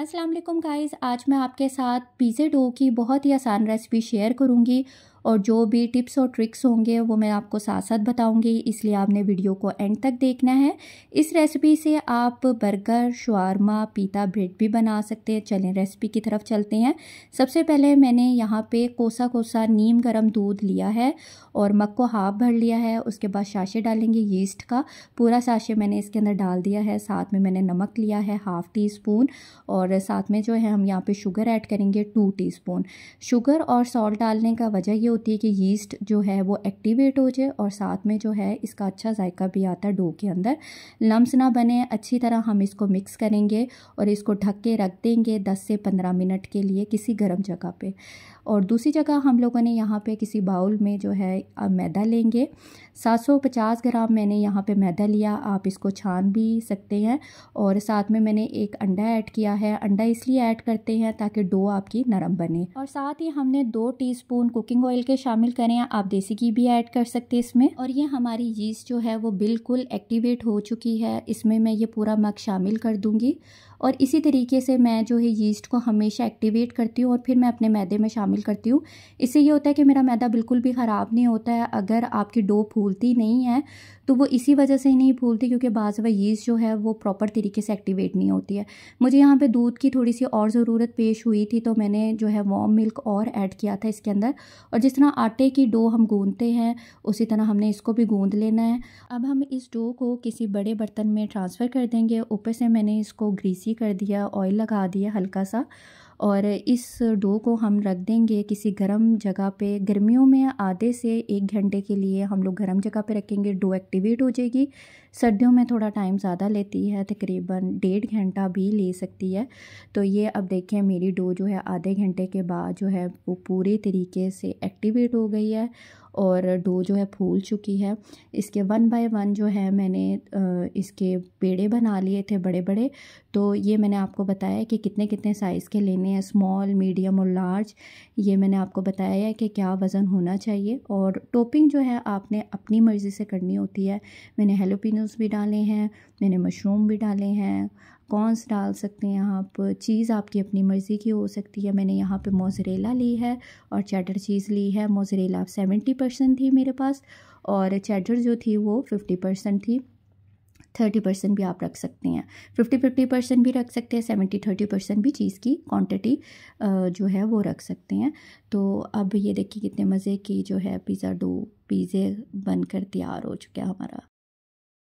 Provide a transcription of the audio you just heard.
अस्सलाम वालेकुम आज मैं आपके साथ पिज़्ज़े डो की बहुत ही आसान रेसिपी शेयर करूँगी और जो भी टिप्स और ट्रिक्स होंगे वो मैं आपको साथ साथ बताऊंगी इसलिए आपने वीडियो को एंड तक देखना है इस रेसिपी से आप बर्गर शवारमा पीता ब्रेड भी बना सकते हैं चलें रेसिपी की तरफ चलते हैं सबसे पहले मैंने यहाँ पे कोसा कोसा नीम गरम दूध लिया है और मक को हाफ भर लिया है उसके बाद साशे डालेंगे यीस्ट का पूरा साशे मैंने इसके अंदर डाल दिया है साथ में मैंने नमक लिया है हाफ़ टी स्पून और साथ में जो है हम यहाँ पर शुगर ऐड करेंगे टू स्पून शुगर और सॉल्ट डालने का वजह ये होती है कि यीस्ट जो है वो एक्टिवेट हो जाए और साथ में जो है इसका अच्छा जायका भी आता है डो के अंदर लम्स ना बने अच्छी तरह हम इसको मिक्स करेंगे और इसको ढक के रख देंगे दस से पंद्रह मिनट के लिए किसी गर्म जगह पर और दूसरी जगह हम लोगों ने यहाँ पे किसी बाउल में जो है मैदा लेंगे 750 ग्राम मैंने यहाँ पे मैदा लिया आप इसको छान भी सकते हैं और साथ में मैंने एक अंडा ऐड किया है अंडा इसलिए ऐड करते हैं ताकि डो आपकी नरम बने और साथ ही हमने दो टीस्पून कुकिंग ऑयल खोल के शामिल करें आप देसी घी भी ऐड कर सकते हैं इसमें और ये हमारी यीस्ट जो है वो बिल्कुल एक्टिवेट हो चुकी है इसमें मैं ये पूरा मग शामिल कर दूंगी और इसी तरीके से मैं जो है यीस्ट को हमेशा एक्टिवेट करती हूँ और फिर मैं अपने मैदे में शामिल करती हूँ इससे ये होता है कि मेरा मैदा बिल्कुल भी ख़राब नहीं होता है अगर आपकी डो फूलती नहीं है तो वो इसी वजह से ही नहीं फूलती क्योंकि बाजवा यीस्ट जो है वो प्रॉपर तरीके से एक्टिवेट नहीं होती है मुझे यहाँ पर दूध की थोड़ी सी और ज़रूरत पेश हुई थी तो मैंने जो है वॉम मिल्क और ऐड किया था इसके अंदर और जिस तरह आटे की डो हम गूंदते हैं उसी तरह हमने इसको भी गूंद लेना है अब हम इस डो को किसी बड़े बर्तन में ट्रांसफ़र कर देंगे ऊपर से मैंने इसको ग्रीसी कर दिया ऑयल लगा दिया हल्का सा और इस डो को हम रख देंगे किसी गर्म जगह पे गर्मियों में आधे से एक घंटे के लिए हम लोग गर्म जगह पे रखेंगे डो एक्टिवेट हो जाएगी सर्दियों में थोड़ा टाइम ज़्यादा लेती है तकरीबन डेढ़ घंटा भी ले सकती है तो ये अब देखें मेरी डो जो है आधे घंटे के बाद जो है वो पूरे तरीके से एक्टिवेट हो गई है और डो जो है फूल चुकी है इसके वन बाय वन जो है मैंने इसके पेड़े बना लिए थे बड़े बड़े तो ये मैंने आपको बताया कि कितने कितने साइज़ के लेने हैं स्मॉल मीडियम और लार्ज ये मैंने आपको बताया है कि क्या वज़न होना चाहिए और टोपिंग जो है आपने अपनी मर्ज़ी से करनी होती है मैंने हेलोपिनस भी डाले हैं मैंने मशरूम भी डाले हैं कॉर्नस डाल सकते हैं आप चीज़ आपकी अपनी मर्ज़ी की हो सकती है मैंने यहाँ पे मोजरेला ली है और चैटर चीज़ ली है मोजरेला सेवेंटी परसेंट थी मेरे पास और चैटर जो थी वो फिफ्टी परसेंट थी थर्टी परसेंट भी आप रख सकते हैं फिफ्टी फिफ्टी परसेंट भी रख सकते हैं सेवेंटी थर्टी परसेंट भी चीज़ की क्वांटिटी जो है वो रख सकते हैं तो अब ये देखिए कितने मज़े की जो है पिज़्ज़ा डो पिज़्ज़े बनकर तैयार हो चुका है हमारा